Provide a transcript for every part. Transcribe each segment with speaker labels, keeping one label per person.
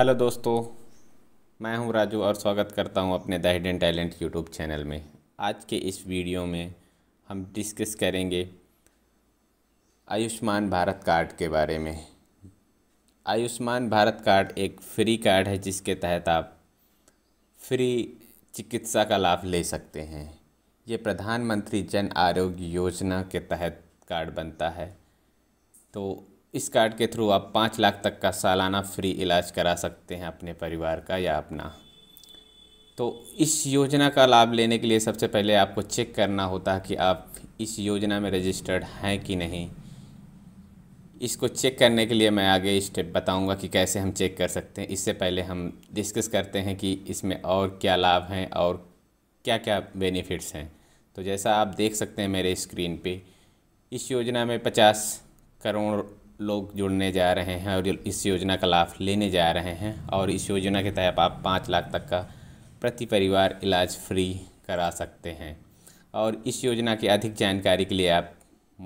Speaker 1: hello दोस्तों मैं हूं राजू और स्वागत करता हूं अपने the hidden talent YouTube channel में आज के इस वीडियो में हम डिस्कस करेंगे आयुष्मान भारत कार्ड के बारे में आयुष्मान भारत कार्ड एक फ्री कार्ड है जिसके तहत आप फ्री चिकित्सा का लाभ ले सकते हैं ये प्रधानमंत्री जन आरोग्य योजना के तहत कार्ड बनता है तो इस कार्ड के थ्रू आप पाँच लाख तक का सालाना फ्री इलाज करा सकते हैं अपने परिवार का या अपना तो इस योजना का लाभ लेने के लिए सबसे पहले आपको चेक करना होता है कि आप इस योजना में रजिस्टर्ड हैं कि नहीं इसको चेक करने के लिए मैं आगे स्टेप बताऊंगा कि कैसे हम चेक कर सकते हैं इससे पहले हम डिस्कस करते हैं कि इसमें और क्या लाभ हैं और क्या क्या बेनिफिट्स हैं तो जैसा आप देख सकते हैं मेरे स्क्रीन पे इस योजना में पचास करोड़ लोग जुड़ने जा रहे हैं और इस योजना का लाभ लेने जा रहे हैं और इस योजना के तहत आप पाँच लाख तक का प्रति परिवार इलाज फ्री करा सकते हैं और इस योजना की अधिक जानकारी के लिए आप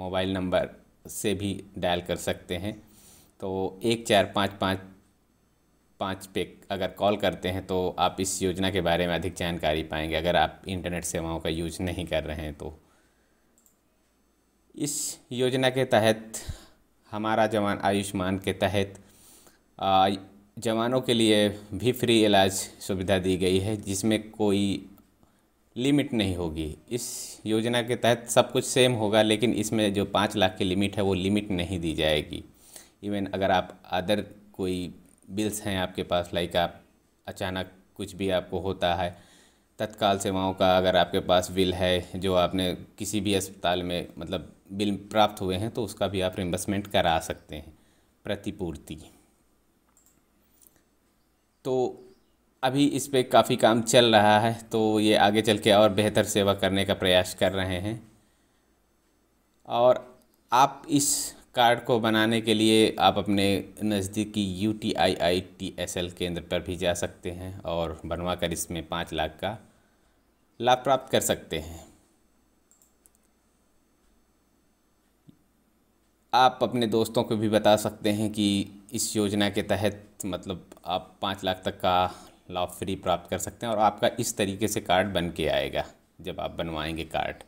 Speaker 1: मोबाइल नंबर से भी डायल कर सकते हैं तो एक चार पाँच पाँच पाँच पे अगर कॉल करते हैं तो आप इस योजना के बारे में अधिक जानकारी पाएंगे अगर आप इंटरनेट सेवाओं का यूज नहीं कर रहे हैं तो इस योजना के तहत हमारा जवान आयुष्मान के तहत जवानों के लिए भी फ्री इलाज सुविधा दी गई है जिसमें कोई लिमिट नहीं होगी इस योजना के तहत सब कुछ सेम होगा लेकिन इसमें जो पाँच लाख की लिमिट है वो लिमिट नहीं दी जाएगी इवन अगर आप अदर कोई बिल्स हैं आपके पास लाइक आप अचानक कुछ भी आपको होता है तत्काल सेवाओं का अगर आपके पास बिल है जो आपने किसी भी अस्पताल में मतलब बिल प्राप्त हुए हैं तो उसका भी आप रिम्बर्समेंट करा सकते हैं प्रतिपूर्ति तो अभी इस पर काफ़ी काम चल रहा है तो ये आगे चल के और बेहतर सेवा करने का प्रयास कर रहे हैं और आप इस कार्ड को बनाने के लिए आप अपने नज़दीकी U T I I T S L केंद्र पर भी जा सकते हैं और बनवा कर इसमें पाँच लाख का लाभ प्राप्त कर सकते हैं आप अपने दोस्तों को भी बता सकते हैं कि इस योजना के तहत मतलब आप पाँच लाख तक का लाभ फ्री प्राप्त कर सकते हैं और आपका इस तरीके से कार्ड बन के आएगा जब आप बनवाएंगे कार्ड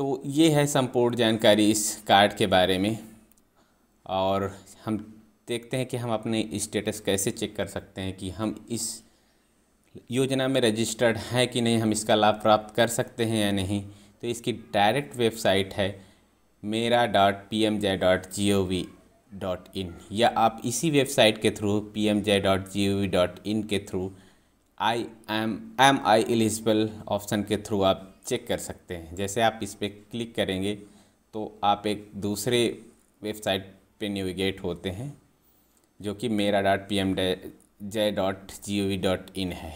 Speaker 1: तो ये है संपूर्ण जानकारी इस कार्ड के बारे में और हम देखते हैं कि हम अपने स्टेटस कैसे चेक कर सकते हैं कि हम इस योजना में रजिस्टर्ड हैं कि नहीं हम इसका लाभ प्राप्त कर सकते हैं या नहीं तो इसकी डायरेक्ट वेबसाइट है मेरा dot P M J dot G O V dot in या आप इसी वेबसाइट के through P M J dot G O V dot in के through I am am I eligible option के थ्रू आप check कर सकते हैं जैसे आप इस पर क्लिक करेंगे तो आप एक दूसरे वेबसाइट पे नेविगेट होते हैं जो कि मेरा dot P M J dot G O V dot in है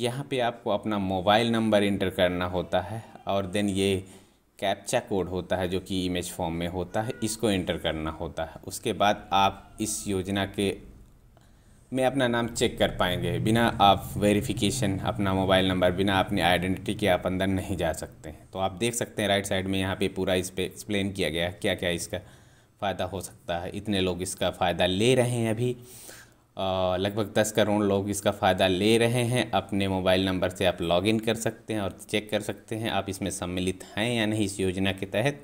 Speaker 1: यहाँ पे आपको अपना मोबाइल नंबर इंटर करना होता है और देन ये कैप्चा कोड होता है जो कि इमेज फॉर्म में होता है इसको इंटर करना होता है उसके बाद आप इस योजना के में अपना नाम चेक कर पाएंगे बिना आप वेरिफिकेशन अपना मोबाइल नंबर बिना अपनी आइडेंटिटी के आप अंदर नहीं जा सकते हैं तो आप देख सकते हैं राइट साइड में यहाँ पे पूरा इस पर एक्सप्लेन किया गया है क्या क्या इसका फ़ायदा हो सकता है इतने लोग इसका फ़ायदा ले रहे हैं अभी लगभग दस करोड़ लोग इसका फ़ायदा ले रहे हैं अपने मोबाइल नंबर से आप लॉग कर सकते हैं और चेक कर सकते हैं आप इसमें सम्मिलित हैं या नहीं इस योजना के तहत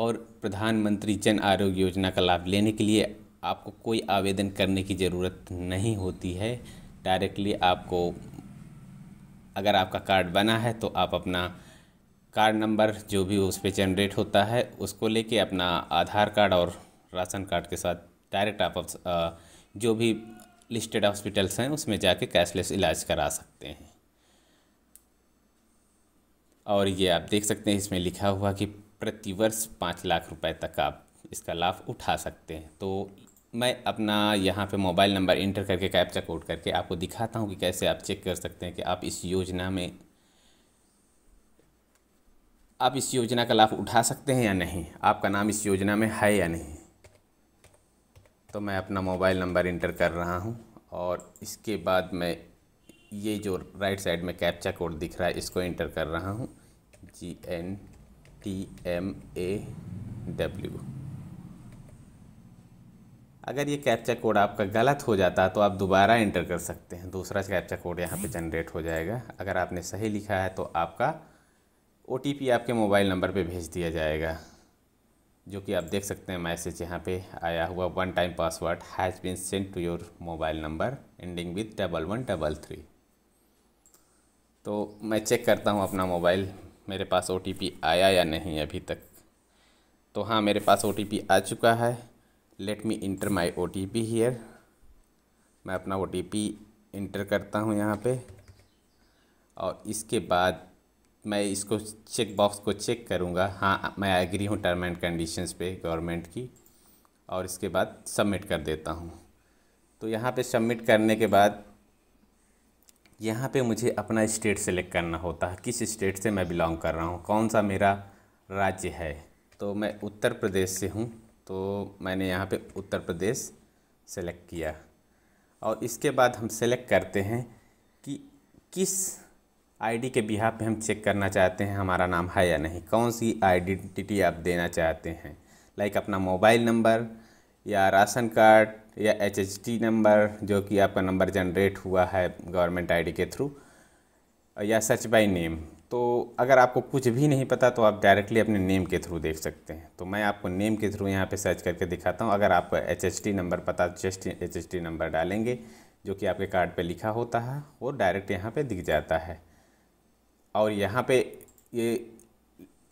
Speaker 1: और प्रधानमंत्री जन आरोग्य योजना का लाभ लेने के लिए आपको कोई आवेदन करने की ज़रूरत नहीं होती है डायरेक्टली आपको अगर आपका कार्ड बना है तो आप अपना कार्ड नंबर जो भी उस पर जनरेट होता है उसको लेके अपना आधार कार्ड और राशन कार्ड के साथ डायरेक्ट आप जो भी लिस्टेड हॉस्पिटल्स हैं उसमें जाके कैशलेस इलाज करा सकते हैं और ये आप देख सकते हैं इसमें लिखा हुआ कि प्रतिवर्ष पाँच लाख रुपए तक आप इसका लाभ उठा सकते हैं तो मैं अपना यहाँ पे मोबाइल नंबर इंटर करके कैप्चा कोड करके आपको दिखाता हूँ कि कैसे आप चेक कर सकते हैं कि आप इस योजना में आप इस योजना का लाभ उठा सकते हैं या नहीं आपका नाम इस योजना में है या नहीं तो मैं अपना मोबाइल नंबर इंटर कर रहा हूँ और इसके बाद मैं ये जो राइट साइड में कैप्चा कोड दिख रहा है इसको इंटर कर रहा हूँ G N T M A W अगर ये कैप्चा कोड आपका गलत हो जाता तो आप दोबारा एंटर कर सकते हैं दूसरा कैप्चा कोड यहाँ पे जनरेट हो जाएगा अगर आपने सही लिखा है तो आपका ओ आपके मोबाइल नंबर पे भेज दिया जाएगा जो कि आप देख सकते हैं मैसेज यहाँ पे आया हुआ one time password has been send to your mobile number ending with double one double three तो मैं चेक करता हूँ अपना मोबाइल मेरे पास ओ आया या नहीं अभी तक तो हाँ मेरे पास ओ आ चुका है let me enter my O T P here मैं अपना ओ टी पी इंटर करता हूँ यहाँ पे और इसके बाद मैं इसको चेक बॉक्स को चेक करूँगा हाँ मैं एग्री हूँ टर्म एंड कंडीशंस पे गवर्नमेंट की और इसके बाद सबमिट कर देता हूँ तो यहाँ पे सबमिट करने के बाद यहाँ पे मुझे अपना स्टेट सेलेक्ट करना होता है किस स्टेट से मैं बिलोंग कर रहा हूँ कौन सा मेरा राज्य है तो मैं उत्तर प्रदेश से हूँ तो मैंने यहाँ पे उत्तर प्रदेश सेलेक्ट किया और इसके बाद हम सेलेक्ट करते हैं कि किस आईडी के बिहा पे हम चेक करना चाहते हैं हमारा नाम है या नहीं कौन सी आइडेंटिटी आप देना चाहते हैं लाइक अपना मोबाइल नंबर या राशन कार्ड या एच नंबर जो कि आपका नंबर जनरेट हुआ है गवर्नमेंट आईडी के थ्रू या सच बाई नेम तो अगर आपको कुछ भी नहीं पता तो आप डायरेक्टली अपने नेम के थ्रू देख सकते हैं तो मैं आपको नेम के थ्रू यहाँ पे सर्च करके दिखाता हूँ अगर आपको एच नंबर पता एच एच नंबर डालेंगे जो कि आपके कार्ड पे लिखा होता है वो डायरेक्ट यहाँ पे दिख जाता है और यहाँ पे ये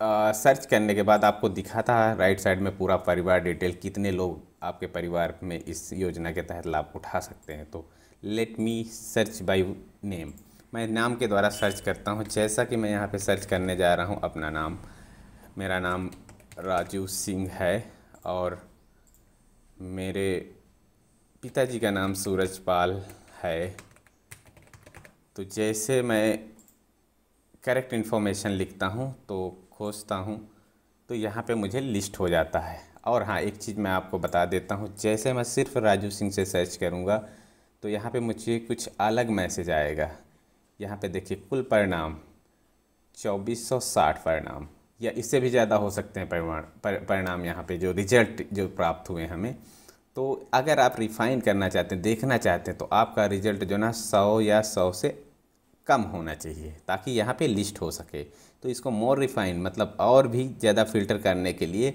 Speaker 1: आ, सर्च करने के बाद आपको दिखाता है राइट साइड में पूरा परिवार डिटेल कितने लोग आपके परिवार में इस योजना के तहत लाभ उठा सकते हैं तो let me search by name मैं नाम के द्वारा सर्च करता हूँ जैसा कि मैं यहाँ पे सर्च करने जा रहा हूँ अपना नाम मेरा नाम राजू सिंह है और मेरे पिताजी का नाम सूरजपाल है तो जैसे मैं करेक्ट इन्फॉर्मेशन लिखता हूँ तो खोजता हूँ तो यहाँ पे मुझे लिस्ट हो जाता है और हाँ एक चीज़ मैं आपको बता देता हूँ जैसे मैं सिर्फ राजू सिंह से सर्च करूँगा तो यहाँ पे मुझे कुछ अलग मैसेज आएगा यहाँ पे देखिए कुल परिणाम 2460 परिणाम या इससे भी ज़्यादा हो सकते हैं परिणाम पर, परिणाम यहाँ पे जो रिजल्ट जो प्राप्त हुए हमें तो अगर आप रिफ़ाइन करना चाहते हैं देखना चाहते हैं तो आपका रिजल्ट जो ना सौ या सौ से कम होना चाहिए ताकि यहाँ पे लिस्ट हो सके तो इसको मोर रिफ़ाइन मतलब और भी ज़्यादा फिल्टर करने के लिए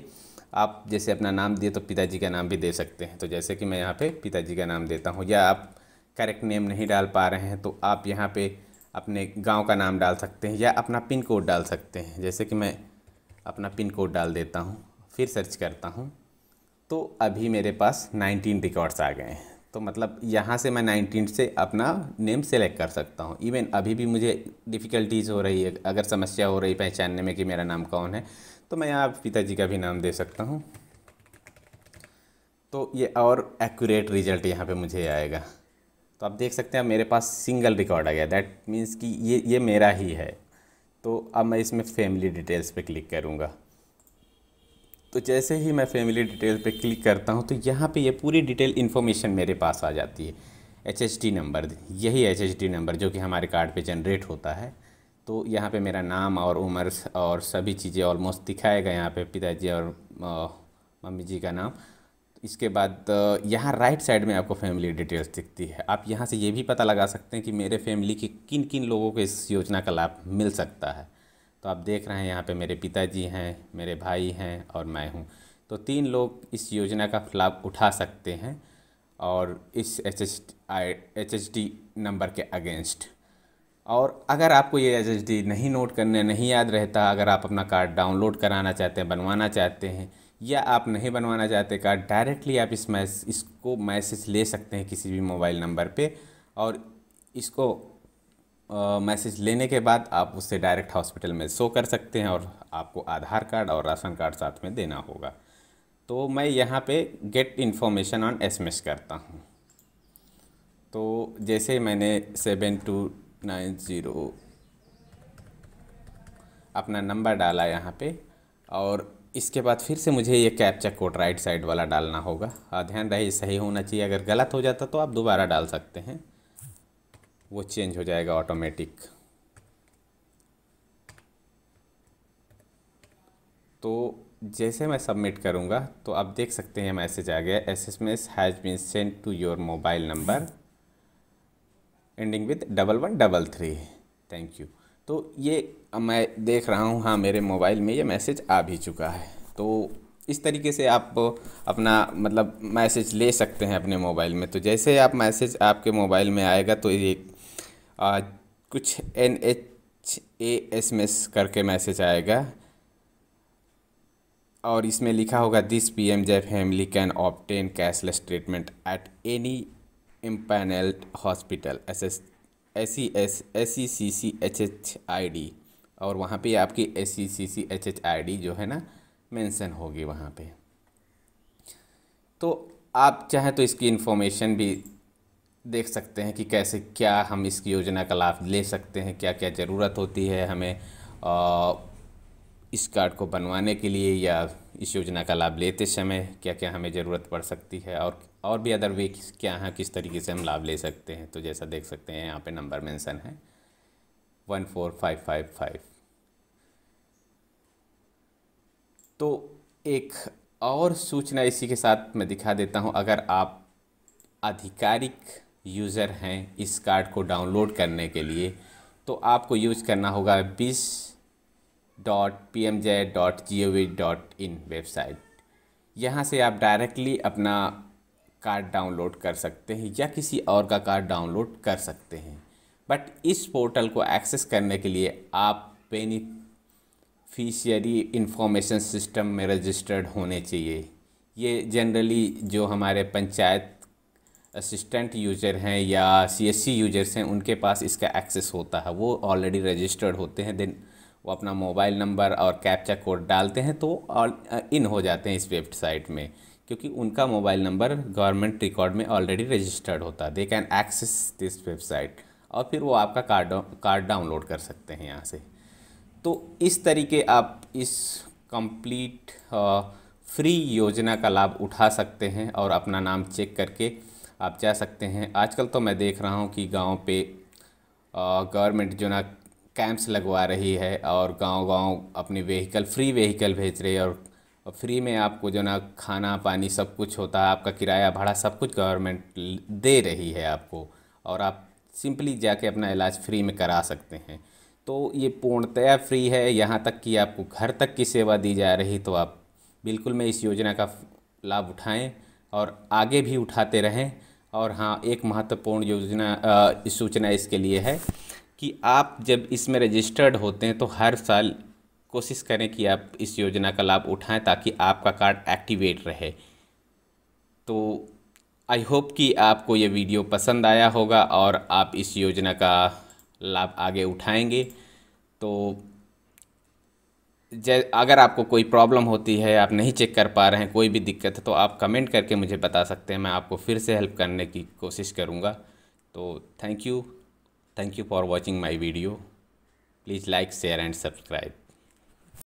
Speaker 1: आप जैसे अपना नाम दिए तो पिताजी का नाम भी दे सकते हैं तो जैसे कि मैं यहाँ पे पिताजी का नाम देता हूँ या आप करेक्ट नेम नहीं डाल पा रहे हैं तो आप यहाँ पे अपने गांव का नाम डाल सकते हैं या अपना पिन कोड डाल सकते हैं जैसे कि मैं अपना पिन कोड डाल देता हूँ फिर सर्च करता हूँ तो अभी मेरे पास 19 रिकॉर्ड्स आ गए हैं तो मतलब यहाँ से मैं 19 से अपना नेम सेलेक्ट कर सकता हूँ इवन अभी भी मुझे डिफ़िकल्टीज़ हो रही है अगर समस्या हो रही पहचानने में कि मेरा नाम कौन है तो मैं यहाँ पिताजी का भी नाम दे सकता हूँ तो ये और एक्यूरेट रिजल्ट यहाँ पे मुझे आएगा तो आप देख सकते हैं मेरे पास सिंगल रिकॉर्ड आ गया दैट मीन्स कि ये ये मेरा ही है तो अब मैं इसमें फैमिली डिटेल्स पे क्लिक करूँगा तो जैसे ही मैं फैमिली डिटेल्स पे क्लिक करता हूँ तो यहाँ पे ये पूरी डिटेल इन्फॉर्मेशन मेरे पास आ जाती है एच नंबर यही एच नंबर जो कि हमारे कार्ड पर जनरेट होता है तो यहाँ पर मेरा नाम और उम्र और सभी चीज़ें ऑलमोस्ट दिखाएगा यहाँ पर पिताजी और मम्मी जी का नाम इसके बाद यहाँ राइट साइड में आपको फैमिली डिटेल्स दिखती है आप यहाँ से ये भी पता लगा सकते हैं कि मेरे फैमिली के किन किन लोगों को इस योजना का लाभ मिल सकता है तो आप देख रहे हैं यहाँ पे मेरे पिताजी हैं मेरे भाई हैं और मैं हूँ तो तीन लोग इस योजना का लाभ उठा सकते हैं और इस H H I H H D number के अगेंस्ट और अगर आपको ये एच एच डी नहीं नोट करने नहीं याद रहता अगर आप अपना कार्ड डाउनलोड कराना चाहते हैं बनवाना चाहते हैं या आप नहीं बनवाना चाहते कार्ड डायरेक्टली आप इस मैस इसको मैसेज ले सकते हैं किसी भी मोबाइल नंबर पे और इसको मैसेज लेने के बाद आप उसे डायरेक्ट हॉस्पिटल में शो कर सकते हैं और आपको आधार कार्ड और राशन कार्ड साथ में देना होगा तो मैं यहाँ पे गेट इन्फॉर्मेशन ऑन एस करता हूँ तो जैसे मैंने सेवन टू नाइन ज़ीरो अपना नंबर डाला यहाँ पे और इसके बाद फिर से मुझे ये कैप्चा कोड राइट साइड वाला डालना होगा हाँ, ध्यान रहे सही होना चाहिए अगर गलत हो जाता तो आप दोबारा डाल सकते हैं वो चेंज हो जाएगा ऑटोमेटिक तो जैसे मैं सबमिट करूँगा तो आप देख सकते हैं मैसेज आ गया S S M S has been send to your mobile number ending with double one double three thank you तो ये मैं देख रहा हूँ हाँ मेरे मोबाइल में ये मैसेज आ भी चुका है तो इस तरीके से आप अपना मतलब मैसेज ले सकते हैं अपने मोबाइल में तो जैसे आप मैसेज आपके मोबाइल में आएगा तो ये आ, कुछ N H A S M S करके मैसेज आएगा और इसमें लिखा होगा this P M J family can obtain cashless treatment at any empanelled hospital S S S C S S C C C H H I D और वहाँ पे आपकी S C C C H H I D जो है ना mention होगी वहाँ पे तो आप चाहें तो इसकी इन्फॉर्मेशन भी देख सकते हैं कि कैसे क्या हम इसकी योजना का लाभ ले सकते हैं क्या क्या ज़रूरत होती है हमें आ, इस कार्ड को बनवाने के लिए या इस योजना का लाभ लेते समय क्या क्या हमें ज़रूरत पड़ सकती है और और भी अदर वे क्या हैं किस तरीके से हम लाभ ले सकते हैं तो जैसा देख सकते हैं यहाँ पे नंबर मेंशन है one four five five five तो एक और सूचना इसी के साथ मैं दिखा देता हूँ अगर आप आधिकारिक यूज़र हैं इस कार्ड को डाउनलोड करने के लिए तो आपको यूज करना होगा बीस dot P M J dot G O V dot in website यहाँ से आप डायरेक्टली अपना कार्ड डाउनलोड कर सकते हैं या किसी और का कार्ड डाउनलोड कर सकते हैं बट इस पोर्टल को एक्सेस करने के लिए आप बेनिफिशियरी इंफॉर्मेशन सिस्टम में रजिस्टर्ड होने चाहिए ये जनरली जो हमारे पंचायत असिस्टेंट यूजर हैं या सीएससी यूजर्स हैं उनके पास इसका एक्सेस होता है वो ऑलरेडी रजिस्टर्ड होते हैं देन वो अपना मोबाइल नंबर और कैप्चा कोड डालते हैं तो इन हो जाते हैं इस वेबसाइट में क्योंकि उनका मोबाइल नंबर गवर्नमेंट रिकॉर्ड में ऑलरेडी रजिस्टर्ड होता है they can access this website और फिर वो आपका कार्ड कार्ड डाउनलोड कर सकते हैं यहाँ से तो इस तरीके आप इस कंप्लीट फ्री uh, योजना का लाभ उठा सकते हैं और अपना नाम चेक करके आप जा सकते हैं आजकल तो मैं देख रहा हूँ कि गांव पे गवर्नमेंट uh, जो ना कैंप्स लगवा रही है और गांव-गांव अपनी व्हीकल फ्री व्हीकल भेज रही है और और फ्री में आपको जो ना खाना पानी सब कुछ होता है आपका किराया भाड़ा सब कुछ गवर्नमेंट दे रही है आपको और आप सिंपली जाके अपना इलाज फ्री में करा सकते हैं तो ये पूर्णतया फ्री है यहाँ तक कि आपको घर तक की सेवा दी जा रही तो आप बिल्कुल मैं इस योजना का लाभ उठाएं और आगे भी उठाते रहें और हाँ एक महत्वपूर्ण योजना सूचना इसके लिए है कि आप जब इसमें रजिस्टर्ड होते हैं तो हर साल कोशिश करें कि आप इस योजना का लाभ उठाएं ताकि आपका कार्ड एक्टिवेट रहे तो आई होप कि आपको ये वीडियो पसंद आया होगा और आप इस योजना का लाभ आगे उठाएंगे तो जै अगर आपको कोई प्रॉब्लम होती है आप नहीं चेक कर पा रहे हैं कोई भी दिक्कत है तो आप कमेंट करके मुझे बता सकते हैं मैं आपको फिर से हेल्प करने की कोशिश करूँगा तो thank you thank you for watching my video please like share and subscribe